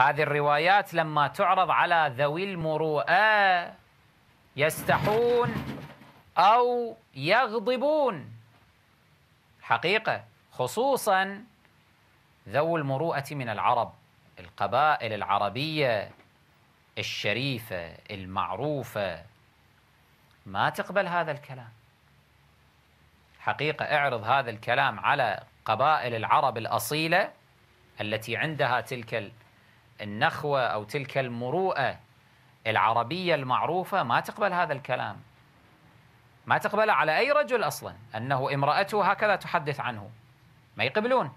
هذه الروايات لما تعرض على ذوي المروءة يستحون أو يغضبون حقيقة خصوصا ذو المروءة من العرب القبائل العربية الشريفة المعروفة ما تقبل هذا الكلام حقيقة اعرض هذا الكلام على قبائل العرب الأصيلة التي عندها تلك النخوة أو تلك المروءة العربية المعروفة ما تقبل هذا الكلام ما تقبل على أي رجل أصلا أنه امرأته هكذا تحدث عنه ما يقبلون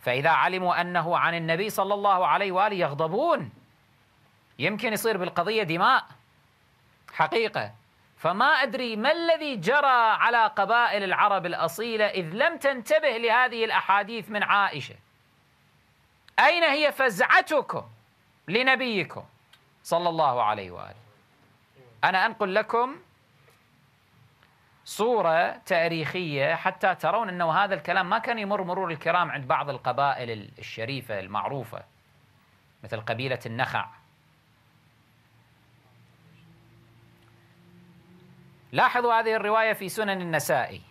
فإذا علموا أنه عن النبي صلى الله عليه وآله يغضبون يمكن يصير بالقضية دماء حقيقة فما أدري ما الذي جرى على قبائل العرب الأصيلة إذ لم تنتبه لهذه الأحاديث من عائشة أين هي فزعتكم لنبيكم صلى الله عليه وآله أنا أنقل لكم صورة تاريخية حتى ترون أنه هذا الكلام ما كان يمر مرور الكرام عند بعض القبائل الشريفة المعروفة مثل قبيلة النخع لاحظوا هذه الرواية في سنن النسائي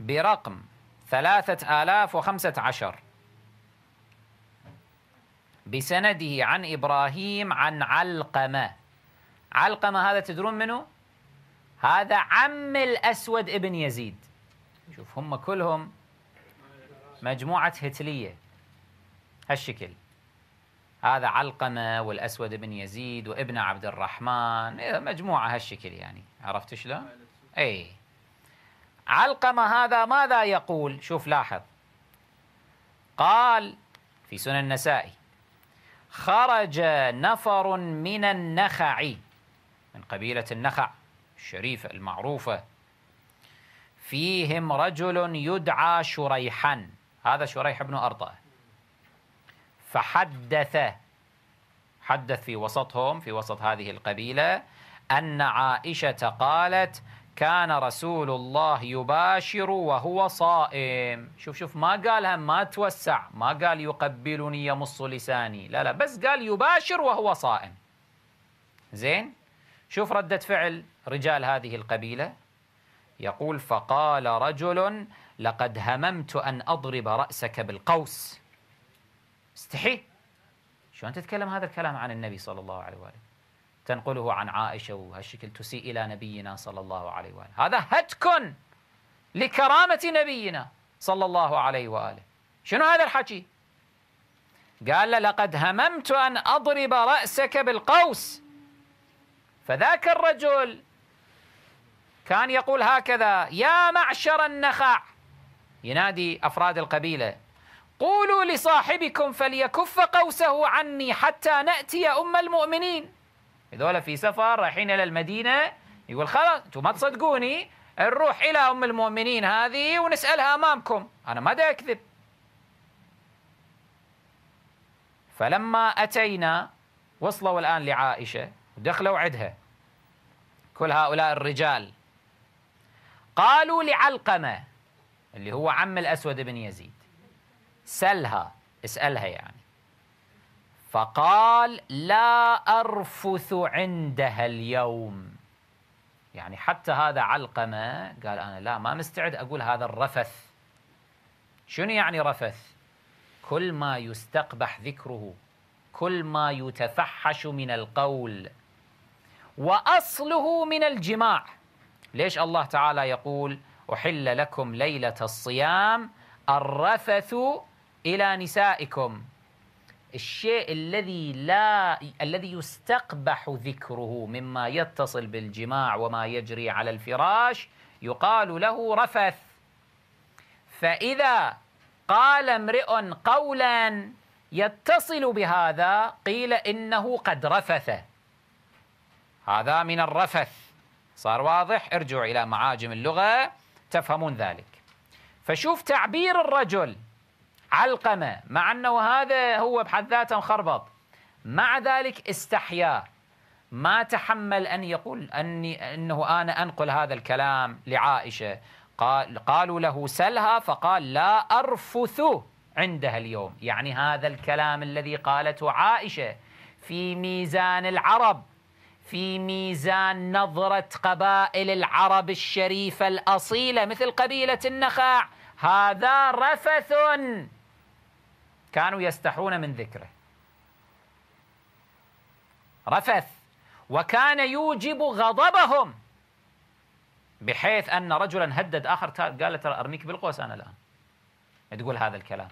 برقم ثلاثة آلاف وخمسة عشر بسنده عن إبراهيم عن علقمة علقمة هذا تدرون منه؟ هذا عم الأسود ابن يزيد شوف هم كلهم مجموعة هتلية هالشكل هذا علقمة والأسود ابن يزيد وابن عبد الرحمن مجموعة هالشكل يعني عرفت شلون؟ أي علقمة هذا ماذا يقول؟ شوف لاحظ قال في سنن النسائي خرج نفر من النخع من قبيلة النخع الشريفة المعروفة فيهم رجل يدعى شريحا هذا شريح بن أرطة فحدث حدث في وسطهم في وسط هذه القبيلة أن عائشة قالت كان رسول الله يباشر وهو صائم شوف شوف ما قالها ما توسع ما قال يقبلني يمص لساني لا لا بس قال يباشر وهو صائم زين شوف ردة فعل رجال هذه القبيلة يقول فقال رجل لقد هممت أن أضرب رأسك بالقوس استحي شلون تتكلم هذا الكلام عن النبي صلى الله عليه وآله تنقله عن عائشة وهالشكل تسيء إلى نبينا صلى الله عليه وآله هذا هتك لكرامة نبينا صلى الله عليه وآله شنو هذا الحكي قال له لقد هممت أن أضرب رأسك بالقوس فذاك الرجل كان يقول هكذا يا معشر النخع ينادي أفراد القبيلة قولوا لصاحبكم فليكف قوسه عني حتى نأتي أم المؤمنين هذول في سفر رايحين الى المدينه يقول خلاص انتم ما تصدقوني نروح الى ام المؤمنين هذه ونسالها امامكم انا ما دا اكذب فلما اتينا وصلوا الان لعائشه ودخلوا عدها كل هؤلاء الرجال قالوا لعلقمه اللي هو عم الاسود بن يزيد سلها اسالها يعني فقال لا أرفث عندها اليوم يعني حتى هذا علقمة قال أنا لا ما مستعد أقول هذا الرفث شنو يعني رفث كل ما يستقبح ذكره كل ما يتفحش من القول وأصله من الجماع ليش الله تعالى يقول أحل لكم ليلة الصيام الرفث إلى نسائكم الشيء الذي لا الذي يستقبح ذكره مما يتصل بالجماع وما يجري على الفراش يقال له رفث فإذا قال امرئ قولا يتصل بهذا قيل إنه قد رفث هذا من الرفث صار واضح ارجعوا إلى معاجم اللغة تفهمون ذلك فشوف تعبير الرجل علقمة مع أنه هذا هو بحد ذاته مخربط مع ذلك استحيا ما تحمل أن يقول أني أنه أنا أنقل هذا الكلام لعائشة قال قالوا له سلها فقال لا أرفث عندها اليوم يعني هذا الكلام الذي قالته عائشة في ميزان العرب في ميزان نظرة قبائل العرب الشريفة الأصيلة مثل قبيلة النخاع هذا رفث كانوا يستحون من ذكره رفث وكان يوجب غضبهم بحيث أن رجلا هدد آخر قال ترى أرميك بالقوس أنا الآن تقول هذا الكلام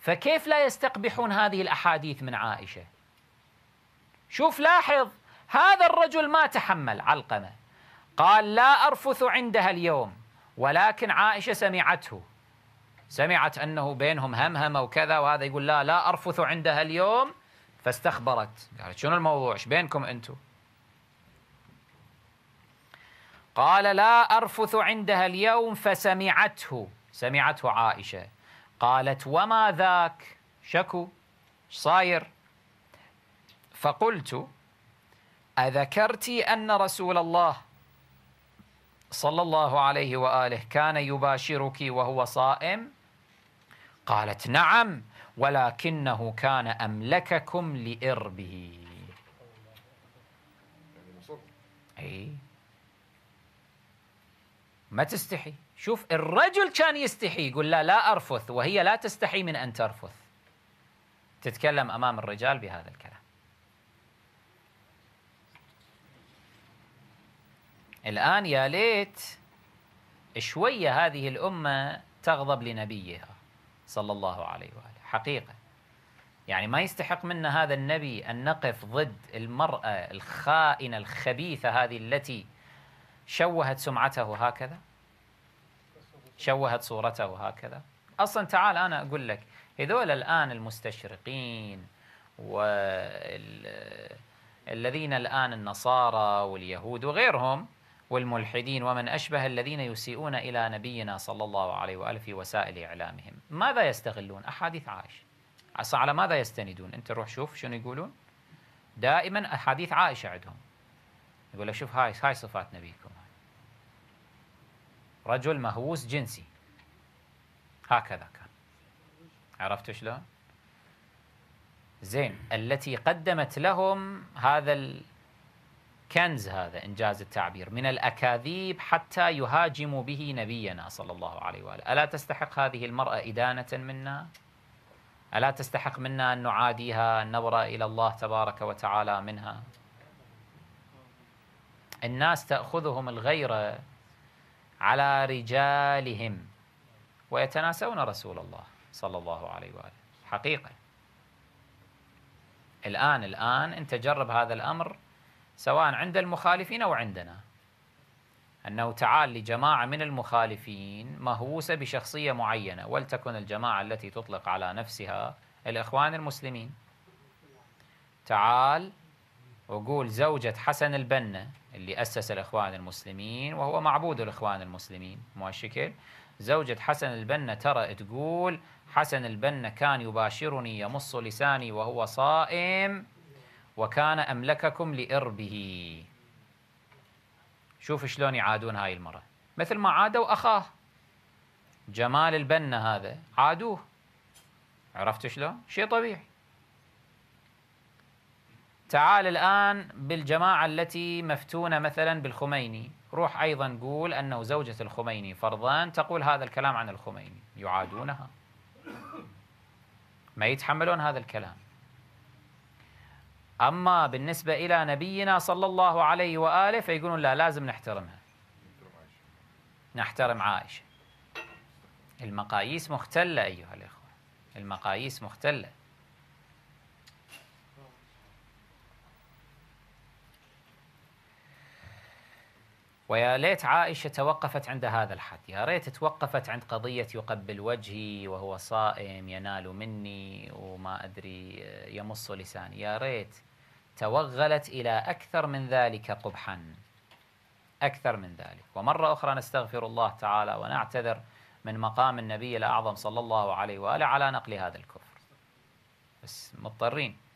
فكيف لا يستقبحون هذه الأحاديث من عائشة شوف لاحظ هذا الرجل ما تحمل علقمة قال لا أرفث عندها اليوم ولكن عائشة سمعته سمعت أنه بينهم همهمة وكذا وهذا يقول لا لا أرفث عندها اليوم فاستخبرت قالت شنو الموضوع ايش بينكم أنتم قال لا أرفث عندها اليوم فسمعته سمعته عائشة قالت وما ذاك شكو صاير فقلت أذكرت أن رسول الله صلى الله عليه وآله كان يباشرك وهو صائم قالت نعم ولكنه كان أملككم لإربه أي ما تستحي شوف الرجل كان يستحي يقول لا لا أرفث وهي لا تستحي من أن ترفث تتكلم أمام الرجال بهذا الكلام الآن يا ليت شوية هذه الأمة تغضب لنبيها صلى الله عليه واله حقيقه يعني ما يستحق منا هذا النبي ان نقف ضد المراه الخائنه الخبيثه هذه التي شوهت سمعته هكذا شوهت صورته هكذا اصلا تعال انا اقول لك هذول الان المستشرقين والذين الان النصارى واليهود وغيرهم والملحدين ومن أشبه الذين يسيئون إلى نبينا صلى الله عليه وآله في وسائل إعلامهم ماذا يستغلون أحاديث عائشة عسى على ماذا يستندون أنت روح شوف شنو يقولون دائما أحاديث عائشة عندهم يقول له شوف هاي هاي صفات نبيكم رجل مهووس جنسي هكذا كان عرفت شلون زين التي قدمت لهم هذا كنز هذا إنجاز التعبير من الأكاذيب حتى يهاجم به نبينا صلى الله عليه وآله ألا تستحق هذه المرأة إدانة منا؟ ألا تستحق منا أن نعاديها النظرة إلى الله تبارك وتعالى منها؟ الناس تأخذهم الغيرة على رجالهم ويتناسون رسول الله صلى الله عليه وآله حقيقة الآن الآن أنت جرب هذا الأمر سواء عند المخالفين أو عندنا أنه تعال لجماعة من المخالفين مهووسة بشخصية معينة ولتكن الجماعة التي تطلق على نفسها الإخوان المسلمين تعال وقول زوجة حسن البنا اللي أسس الإخوان المسلمين وهو معبود الإخوان المسلمين مو الشكل زوجة حسن البنا ترى تقول حسن البنا كان يباشرني يمص لساني وهو صائم وكان أملككم لإربه شوف شلون يعادون هاي المرة مثل ما عادوا أخاه جمال البنا هذا عادوه عرفت شلون شيء طبيعي تعال الآن بالجماعة التي مفتونة مثلا بالخميني روح أيضا قول أنه زوجة الخميني فرضا تقول هذا الكلام عن الخميني يعادونها ما يتحملون هذا الكلام أما بالنسبة إلى نبينا صلى الله عليه وآله فيقولون لا لازم نحترمها نحترم عائشة المقاييس مختلة أيها الإخوة المقاييس مختلة ويا ليت عائشة توقفت عند هذا الحد يا ريت توقفت عند قضية يقبل وجهي وهو صائم ينال مني وما أدري يمص لساني يا ريت توغلت إلى أكثر من ذلك قبحا أكثر من ذلك ومرة أخرى نستغفر الله تعالى ونعتذر من مقام النبي الأعظم صلى الله عليه وآله على نقل هذا الكفر بس مضطرين